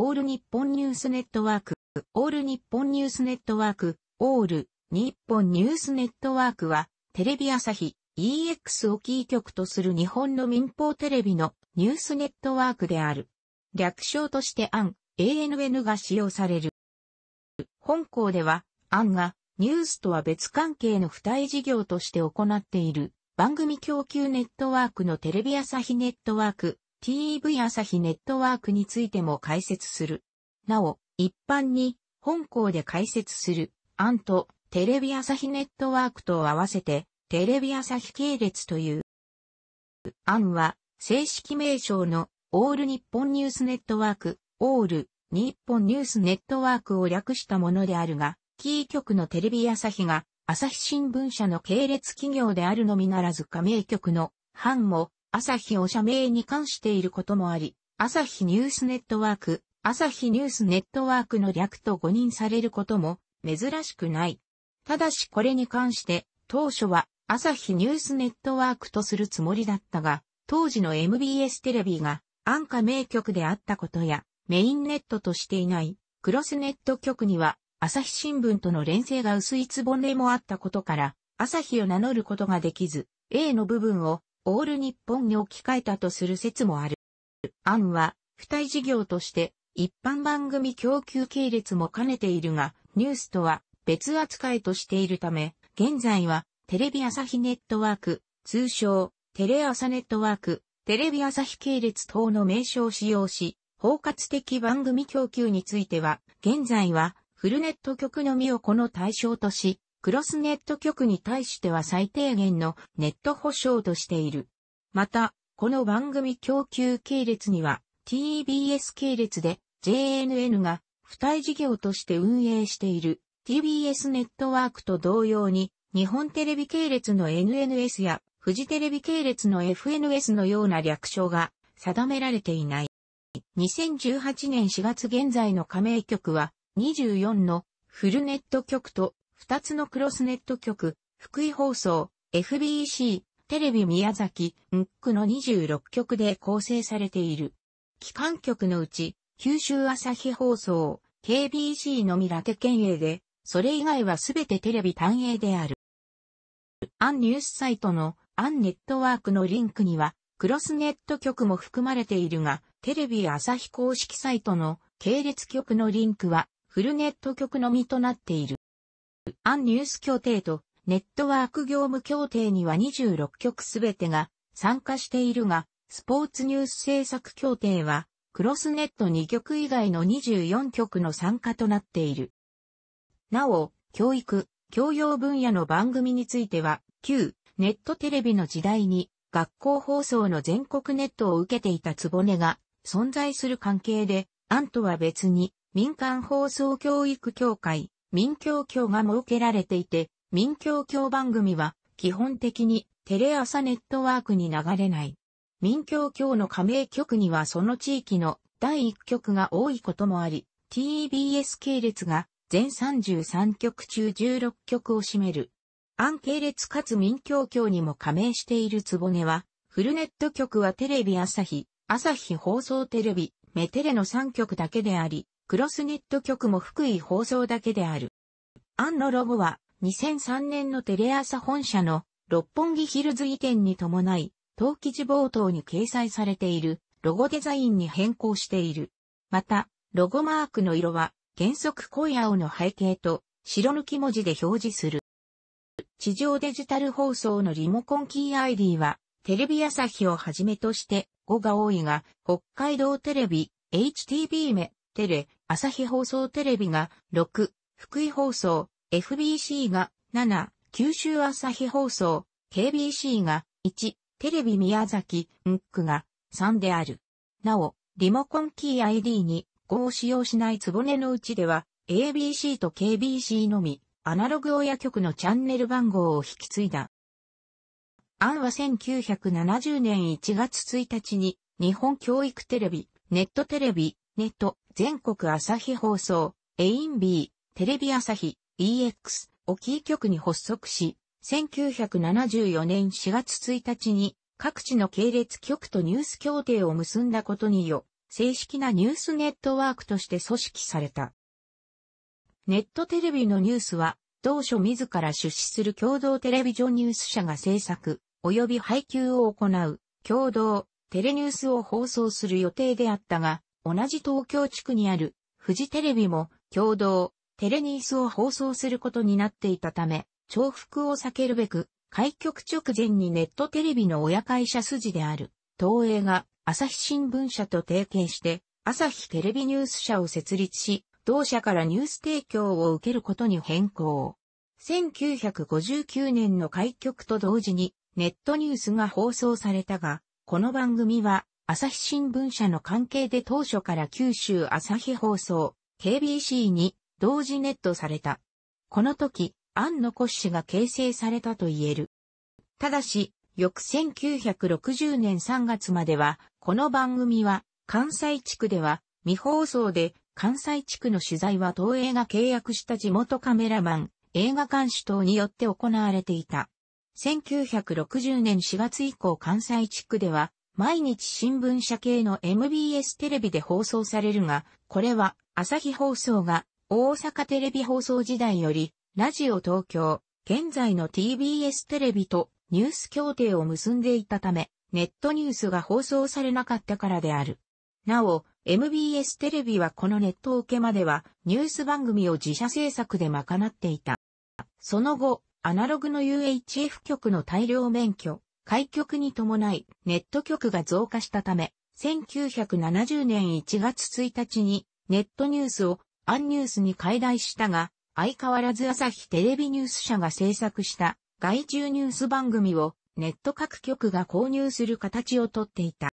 オール日本ニュースネットワーク、オール日本ニュースネットワーク、オール日本ニュースネットワークは、テレビ朝日 EX をキー局とする日本の民放テレビのニュースネットワークである。略称としてアン、ANN が使用される。本校では、アンがニュースとは別関係の付帯事業として行っている番組供給ネットワークのテレビ朝日ネットワーク、TV 朝日ネットワークについても解説する。なお、一般に本校で解説する、アンとテレビ朝日ネットワークと合わせて、テレビ朝日系列という。アンは、正式名称のオール日本ニュースネットワーク、オール日本ニュースネットワークを略したものであるが、キー局のテレビ朝日が朝日新聞社の系列企業であるのみならず加盟局の、ハンも朝日を社名に関していることもあり、朝日ニュースネットワーク、朝日ニュースネットワークの略と誤認されることも珍しくない。ただしこれに関して当初は朝日ニュースネットワークとするつもりだったが、当時の MBS テレビが安価名局であったことや、メインネットとしていないクロスネット局には朝日新聞との連携が薄いつぼねもあったことから、朝日を名乗ることができず、A の部分をオール日本に置き換えたとする説もある。案は、付帯事業として、一般番組供給系列も兼ねているが、ニュースとは別扱いとしているため、現在は、テレビ朝日ネットワーク、通称、テレ朝ネットワーク、テレビ朝日系列等の名称を使用し、包括的番組供給については、現在は、フルネット局のみをこの対象とし、クロスネット局に対しては最低限のネット保証としている。また、この番組供給系列には TBS 系列で JNN が付帯事業として運営している TBS ネットワークと同様に日本テレビ系列の NNS やフジテレビ系列の FNS のような略称が定められていない。2018年4月現在の加盟局は24のフルネット局と二つのクロスネット局、福井放送、FBC、テレビ宮崎、ムックの26局で構成されている。機関局のうち、九州朝日放送、KBC のみラテ県営で、それ以外はすべてテレビ単営である。アンニュースサイトのアンネットワークのリンクには、クロスネット局も含まれているが、テレビ朝日公式サイトの系列局のリンクはフルネット局のみとなっている。アンニュース協定とネットワーク業務協定には26局すべてが参加しているが、スポーツニュース制作協定は、クロスネット2局以外の24局の参加となっている。なお、教育、教養分野の番組については、旧ネットテレビの時代に学校放送の全国ネットを受けていたぼねが存在する関係で、案とは別に民間放送教育協会、民教協が設けられていて、民教協番組は基本的にテレ朝ネットワークに流れない。民教協の加盟局にはその地域の第1局が多いこともあり、TBS 系列が全33局中16局を占める。アン系列かつ民教協にも加盟しているつぼねは、フルネット局はテレビ朝日、朝日放送テレビ、メテレの3局だけであり、クロスネット局も福井放送だけである。アンのロゴは2003年のテレ朝本社の六本木ヒルズ移転に伴い、当記事冒頭に掲載されているロゴデザインに変更している。また、ロゴマークの色は原則濃い青の背景と白抜き文字で表示する。地上デジタル放送のリモコンキー ID はテレビ朝日をはじめとして5が多いが、北海道テレビ、HTB メ、テレ、朝日放送テレビが6、福井放送、FBC が7、九州朝日放送、KBC が1、テレビ宮崎、っクが3である。なお、リモコンキー ID に5を使用しないつぼねのうちでは、ABC と KBC のみ、アナログ親局のチャンネル番号を引き継いだ。案は1970年1月1日に、日本教育テレビ、ネットテレビ、ネット、全国朝日放送、エインビー、テレビ朝日、EX、をキー局に発足し、1974年4月1日に各地の系列局とニュース協定を結んだことによ、正式なニュースネットワークとして組織された。ネットテレビのニュースは、同所自ら出資する共同テレビジョンニュース社が制作、及び配給を行う、共同、テレニュースを放送する予定であったが、同じ東京地区にあるフジテレビも共同テレニースを放送することになっていたため、重複を避けるべく、開局直前にネットテレビの親会社筋である東映が朝日新聞社と提携して朝日テレビニュース社を設立し、同社からニュース提供を受けることに変更。1959年の開局と同時にネットニュースが放送されたが、この番組は朝日新聞社の関係で当初から九州朝日放送、KBC に同時ネットされた。この時、安の骨子が形成されたと言える。ただし、翌1960年3月までは、この番組は関西地区では未放送で、関西地区の取材は東映が契約した地元カメラマン、映画監視等によって行われていた。1960年4月以降関西地区では毎日新聞社系の MBS テレビで放送されるが、これは朝日放送が大阪テレビ放送時代より、ラジオ東京、現在の TBS テレビとニュース協定を結んでいたため、ネットニュースが放送されなかったからである。なお、MBS テレビはこのネット受けまではニュース番組を自社制作で賄っていた。その後、アナログの UHF 局の大量免許、開局に伴いネット局が増加したため、1970年1月1日にネットニュースをアンニュースに解題したが、相変わらず朝日テレビニュース社が制作した外注ニュース番組をネット各局が購入する形をとっていた。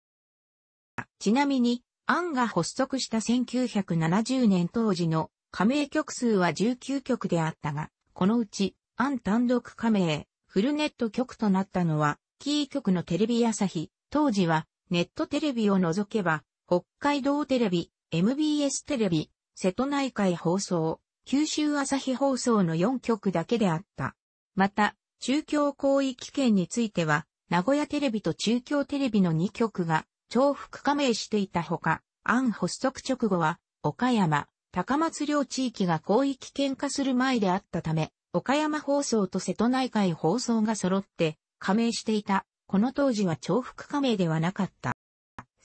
ちなみに、アンが発足した1970年当時の加盟局数は19局であったが、このうち、アン単独加盟、フルネット局となったのはキー局のテレビ朝日、当時はネットテレビを除けば、北海道テレビ、MBS テレビ、瀬戸内海放送、九州朝日放送の4局だけであった。また、中京広域圏については、名古屋テレビと中京テレビの2局が重複加盟していたほか、案発足直後は、岡山、高松両地域が広域圏化する前であったため、岡山放送と瀬戸内海放送が揃って、加盟していた。この当時は重複加盟ではなかった。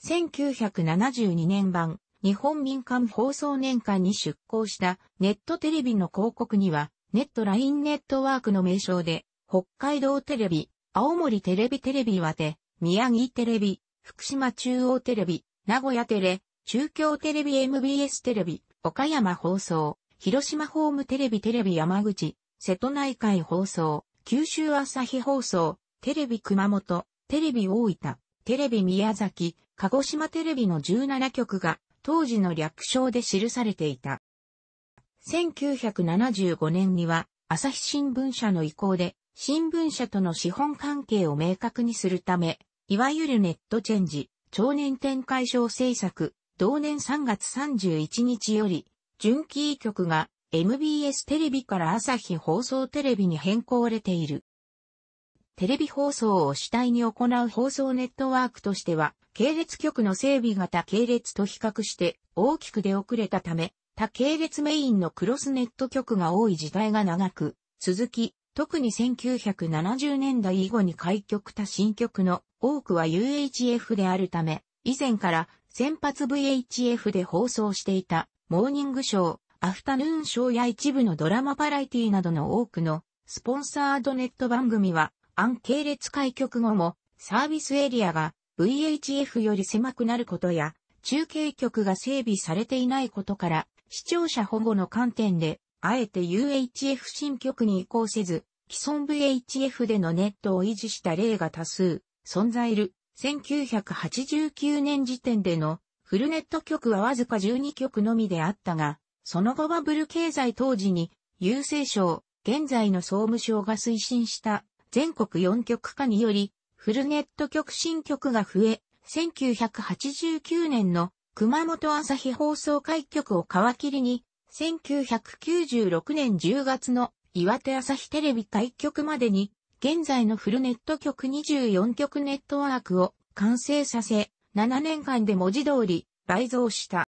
1972年版、日本民間放送年間に出向したネットテレビの広告には、ネットラインネットワークの名称で、北海道テレビ、青森テレビテレビ岩手、宮城テレビ、福島中央テレビ、名古屋テレ、中京テレビ MBS テレビ、岡山放送、広島ホームテレビテレビ山口、瀬戸内海放送、九州朝日放送、テレビ熊本、テレビ大分、テレビ宮崎、鹿児島テレビの17局が当時の略称で記されていた。1975年には朝日新聞社の意向で新聞社との資本関係を明確にするため、いわゆるネットチェンジ、超年展開賞政策、同年3月31日より、純キー局が MBS テレビから朝日放送テレビに変更れている。テレビ放送を主体に行う放送ネットワークとしては、系列局の整備型系列と比較して大きく出遅れたため、他系列メインのクロスネット局が多い時代が長く、続き、特に1970年代以後に開局他新局の多くは UHF であるため、以前から先発 VHF で放送していたモーニングショー、アフタヌーンショーや一部のドラマバラエティなどの多くのスポンサードネット番組は案系列開局後もサービスエリアが VHF より狭くなることや、中継局が整備されていないことから、視聴者保護の観点で、あえて UHF 新局に移行せず、既存 VHF でのネットを維持した例が多数存在る。1989年時点でのフルネット局はわずか12局のみであったが、その後バブル経済当時に郵政省、現在の総務省が推進した全国4局化により、フルネット局新局が増え、1989年の熊本朝日放送開局を皮切りに、1996年10月の岩手朝日テレビ開局までに、現在のフルネット局24局ネットワークを完成させ、7年間で文字通り倍増した。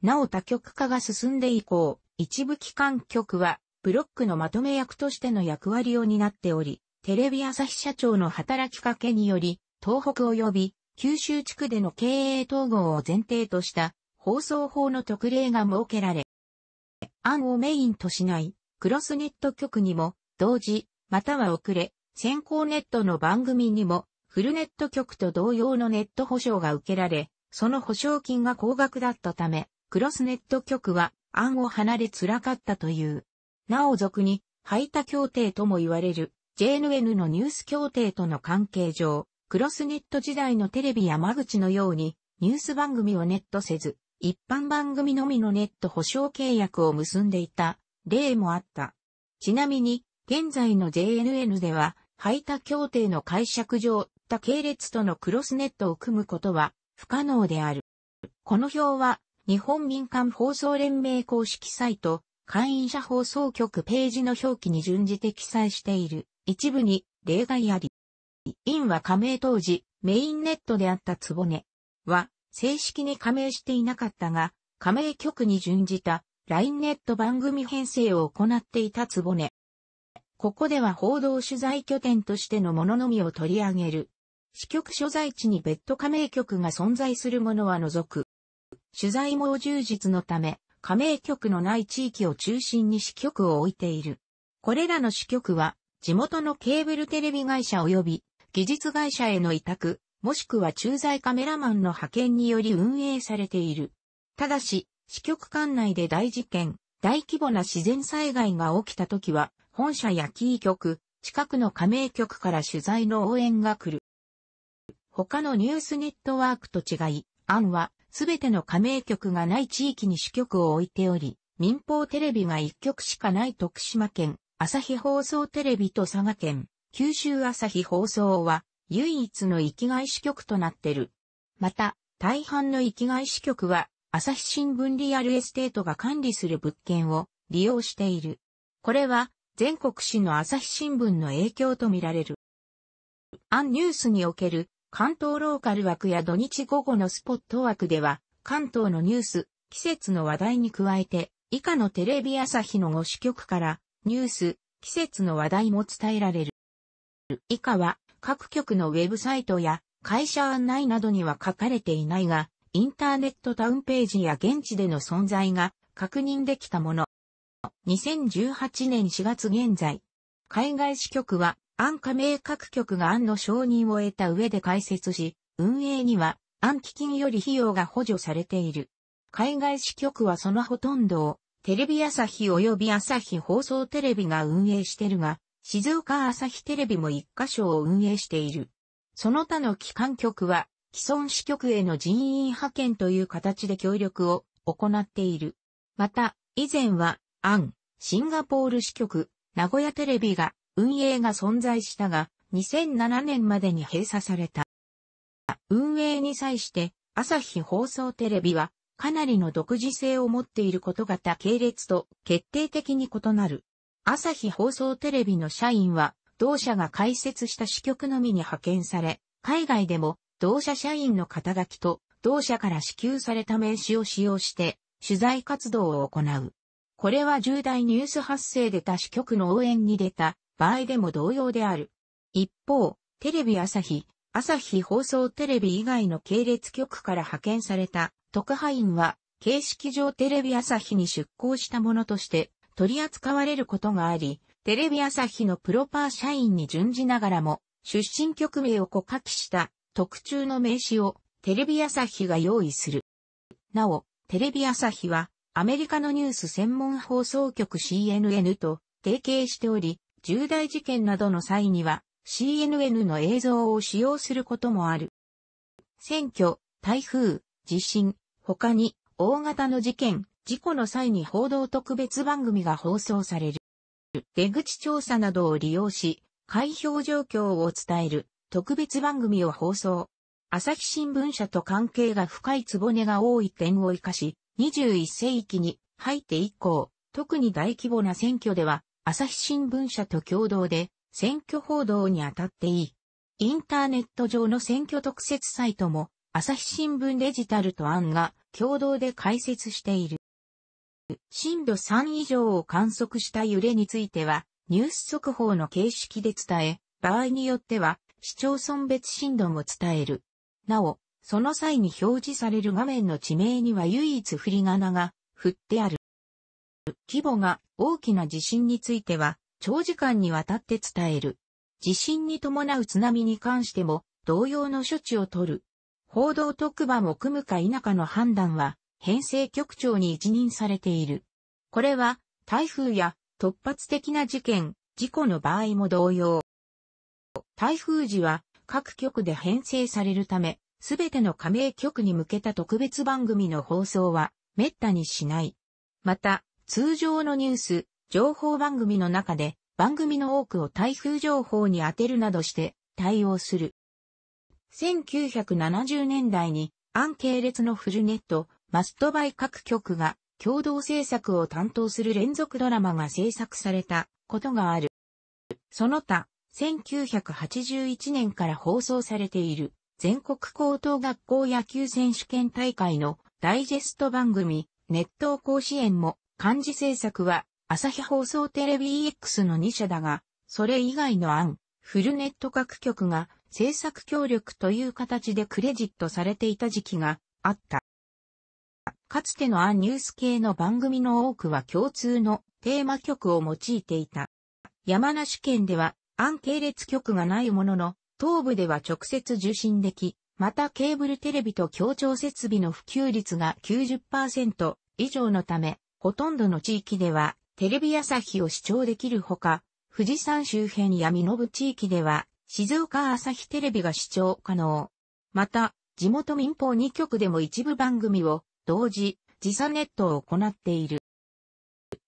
なお他局化が進んで以降、一部機関局はブロックのまとめ役としての役割を担っており、テレビ朝日社長の働きかけにより、東北及び九州地区での経営統合を前提とした放送法の特例が設けられ、案をメインとしないクロスネット局にも同時、または遅れ、先行ネットの番組にもフルネット局と同様のネット保証が受けられ、その保証金が高額だったため、クロスネット局は案を離れ辛かったという。なお俗に、排他協定とも言われる、JNN のニュース協定との関係上、クロスネット時代のテレビ山口のように、ニュース番組をネットせず、一般番組のみのネット保証契約を結んでいた例もあった。ちなみに、現在の JNN では、排他協定の解釈上、他系列とのクロスネットを組むことは不可能である。この表は、日本民間放送連盟公式サイト、会員者放送局ページの表記に準じて記載している。一部に例外あり。インは加盟当時、メインネットであったつぼねは、正式に加盟していなかったが、加盟局に準じた、ラインネット番組編成を行っていたつぼね。ここでは報道取材拠点としてのもののみを取り上げる。支局所在地に別途加盟局が存在するものは除く。取材も充実のため、加盟局のない地域を中心に支局を置いている。これらの支局は、地元のケーブルテレビ会社及び技術会社への委託、もしくは駐在カメラマンの派遣により運営されている。ただし、支局管内で大事件、大規模な自然災害が起きた時は、本社やキー局、近くの加盟局から取材の応援が来る。他のニュースネットワークと違い、アンはすべての加盟局がない地域に支局を置いており、民放テレビが一局しかない徳島県、朝日放送テレビと佐賀県、九州朝日放送は唯一の生きがい支局となってる。また、大半の生きがい支局は、朝日新聞リアルエステートが管理する物件を利用している。これは、全国紙の朝日新聞の影響とみられる。アンニュースにおける関東ローカル枠や土日午後のスポット枠では、関東のニュース、季節の話題に加えて、以下のテレビ朝日の5支局から、ニュース、季節の話題も伝えられる。以下は、各局のウェブサイトや、会社案内などには書かれていないが、インターネットタウンページや現地での存在が確認できたもの。2018年4月現在、海外支局は案加盟各局が案の承認を得た上で開設し、運営には案基金より費用が補助されている。海外支局はそのほとんどをテレビ朝日及び朝日放送テレビが運営してるが、静岡朝日テレビも一箇所を運営している。その他の機関局は既存支局への人員派遣という形で協力を行っている。また、以前は、アン、シンガポール支局、名古屋テレビが運営が存在したが、2007年までに閉鎖された。運営に際して、朝日放送テレビは、かなりの独自性を持っていることが多系列と決定的に異なる。朝日放送テレビの社員は、同社が開設した支局のみに派遣され、海外でも同社社員の肩書きと同社から支給された名刺を使用して取材活動を行う。これは重大ニュース発生で他支局の応援に出た場合でも同様である。一方、テレビ朝日、朝日放送テレビ以外の系列局から派遣された特派員は、形式上テレビ朝日に出向したものとして取り扱われることがあり、テレビ朝日のプロパー社員に準じながらも、出身局名を顧きした特注の名刺をテレビ朝日が用意する。なお、テレビ朝日はアメリカのニュース専門放送局 CNN と提携しており、重大事件などの際には CNN の映像を使用することもある。選挙、台風、地震、他に大型の事件、事故の際に報道特別番組が放送される。出口調査などを利用し、開票状況を伝える特別番組を放送。朝日新聞社と関係が深いつぼねが多い点を活かし、21世紀に入って以降、特に大規模な選挙では朝日新聞社と共同で選挙報道に当たっていい。インターネット上の選挙特設サイトも朝日新聞デジタルと案が共同で開設している。震度3以上を観測した揺れについてはニュース速報の形式で伝え、場合によっては市町村別震度も伝える。なお、その際に表示される画面の地名には唯一振り仮名が振ってある。規模が大きな地震については長時間にわたって伝える。地震に伴う津波に関しても同様の処置を取る。報道特番を組むか否かの判断は編成局長に一任されている。これは台風や突発的な事件、事故の場合も同様。台風時は各局で編成されるため、すべての加盟局に向けた特別番組の放送は滅多にしない。また、通常のニュース、情報番組の中で、番組の多くを台風情報に当てるなどして対応する。1970年代に、アン系列のフルネット、マストバイ各局が共同制作を担当する連続ドラマが制作されたことがある。その他、1981年から放送されている全国高等学校野球選手権大会のダイジェスト番組、熱湯甲子園も漢字制作は、朝日放送テレビ EX の2社だが、それ以外の案、フルネット各局が制作協力という形でクレジットされていた時期があった。かつてのアンニュース系の番組の多くは共通のテーマ曲を用いていた。山梨県ではアン系列局がないものの、東部では直接受信でき、またケーブルテレビと協調設備の普及率が90%以上のため、ほとんどの地域では、テレビ朝日を視聴できるほか、富士山周辺や身延地域では、静岡朝日テレビが視聴可能。また、地元民放2局でも一部番組を、同時、時差ネットを行っている。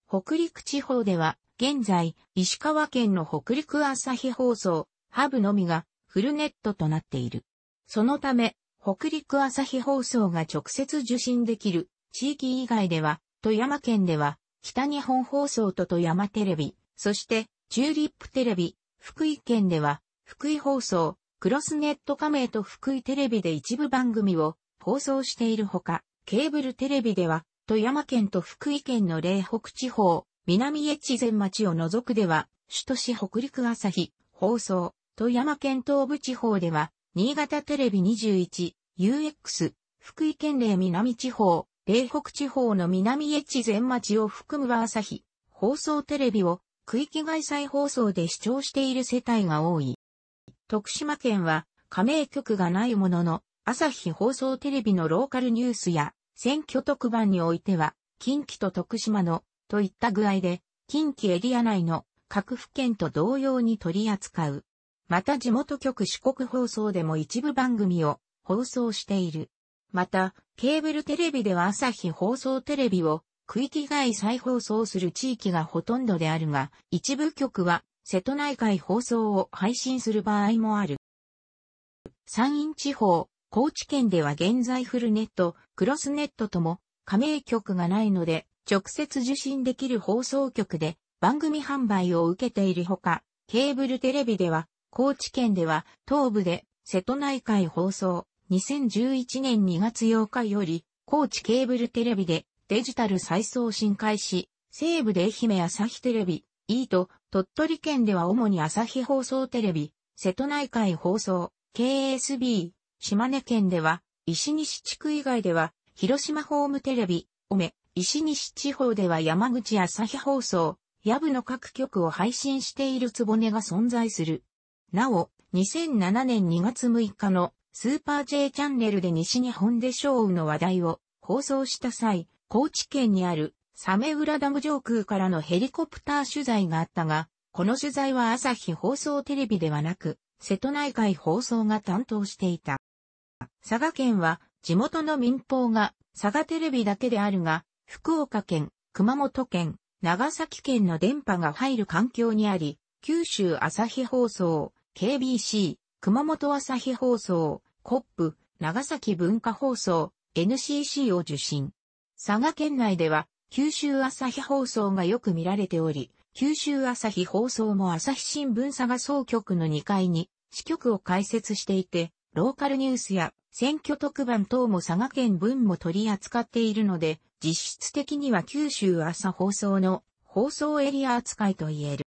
北陸地方では、現在、石川県の北陸朝日放送、ハブのみが、フルネットとなっている。そのため、北陸朝日放送が直接受信できる地域以外では、富山県では、北日本放送と富山テレビ、そして、チューリップテレビ、福井県では、福井放送、クロスネット加盟と福井テレビで一部番組を放送しているほか、ケーブルテレビでは、富山県と福井県の嶺北地方、南越前町を除くでは、首都市北陸朝日、放送、富山県東部地方では、新潟テレビ21、UX、福井県嶺南地方、嶺北地方の南越前町を含むは朝日、放送テレビを区域外再放送で視聴している世帯が多い。徳島県は加盟局がないものの、朝日放送テレビのローカルニュースや選挙特番においては、近畿と徳島のといった具合で、近畿エリア内の各府県と同様に取り扱う。また地元局四国放送でも一部番組を放送している。また、ケーブルテレビでは朝日放送テレビを区域外再放送する地域がほとんどであるが、一部局は瀬戸内海放送を配信する場合もある。山陰地方、高知県では現在フルネット、クロスネットとも加盟局がないので、直接受信できる放送局で番組販売を受けているほか、ケーブルテレビでは、高知県では東部で瀬戸内海放送、2011年2月8日より、高知ケーブルテレビでデジタル再送信開始、西部で愛媛朝日テレビ、イート、鳥取県では主に朝日放送テレビ、瀬戸内海放送、KSB、島根県では、石西地区以外では、広島ホームテレビ、おめ、石西地方では山口朝日放送、ヤブの各局を配信しているつぼねが存在する。なお、2007年2月6日のスーパー J チャンネルで西日本で少雨の話題を放送した際、高知県にあるサメウラダム上空からのヘリコプター取材があったが、この取材は朝日放送テレビではなく、瀬戸内海放送が担当していた。佐賀県は地元の民放が佐賀テレビだけであるが、福岡県、熊本県、長崎県の電波が入る環境にあり、九州朝日放送、KBC、熊本朝日放送、コップ、長崎文化放送、NCC を受信。佐賀県内では、九州朝日放送がよく見られており、九州朝日放送も朝日新聞佐賀総局の2階に支局を開設していて、ローカルニュースや選挙特番等も佐賀県分も取り扱っているので、実質的には九州朝放送の放送エリア扱いと言える。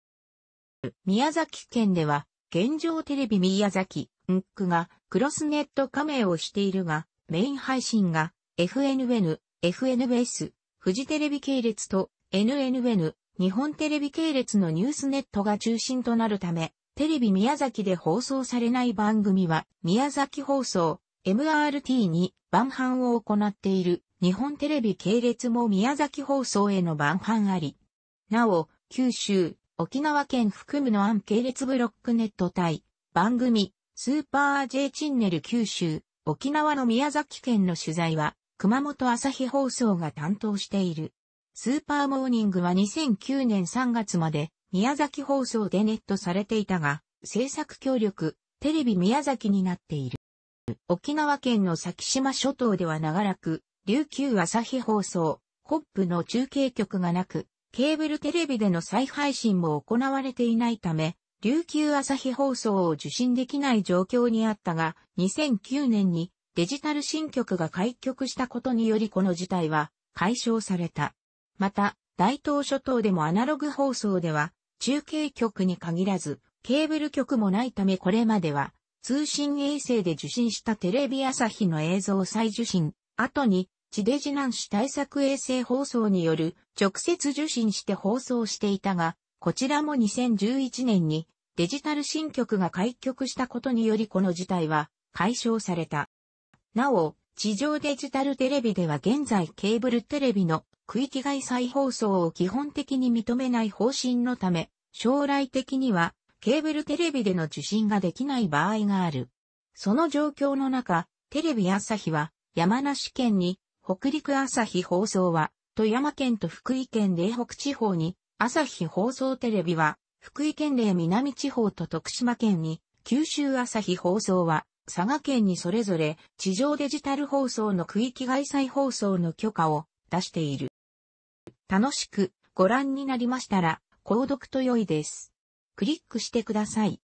宮崎県では現状テレビ宮崎、んくがクロスネット加盟をしているが、メイン配信が FNN、FNBS、フジテレビ系列と NNN、日本テレビ系列のニュースネットが中心となるため、テレビ宮崎で放送されない番組は、宮崎放送、MRT に晩飯を行っている日本テレビ系列も宮崎放送への晩飯あり。なお、九州、沖縄県含むの案系列ブロックネット対、番組、スーパー J チンネル九州、沖縄の宮崎県の取材は、熊本朝日放送が担当している。スーパーモーニングは2009年3月まで、宮崎放送でネットされていたが、制作協力、テレビ宮崎になっている。沖縄県の先島諸島では長らく、琉球朝日放送、ホップの中継局がなく、ケーブルテレビでの再配信も行われていないため、琉球朝日放送を受信できない状況にあったが、2009年にデジタル新局が開局したことによりこの事態は解消された。また、大東諸島でもアナログ放送では、中継局に限らず、ケーブル局もないためこれまでは、通信衛星で受信したテレビ朝日の映像再受信、後に地デジ南市対策衛星放送による直接受信して放送していたが、こちらも2011年にデジタル新局が開局したことによりこの事態は解消された。なお、地上デジタルテレビでは現在ケーブルテレビの区域外再放送を基本的に認めない方針のため、将来的にはケーブルテレビでの受信ができない場合がある。その状況の中、テレビ朝日は山梨県に北陸朝日放送は、富山県と福井県嶺北地方に、朝日放送テレビは、福井県嶺南地方と徳島県に、九州朝日放送は、佐賀県にそれぞれ、地上デジタル放送の区域外再放送の許可を出している。楽しくご覧になりましたら、購読と良いです。クリックしてください。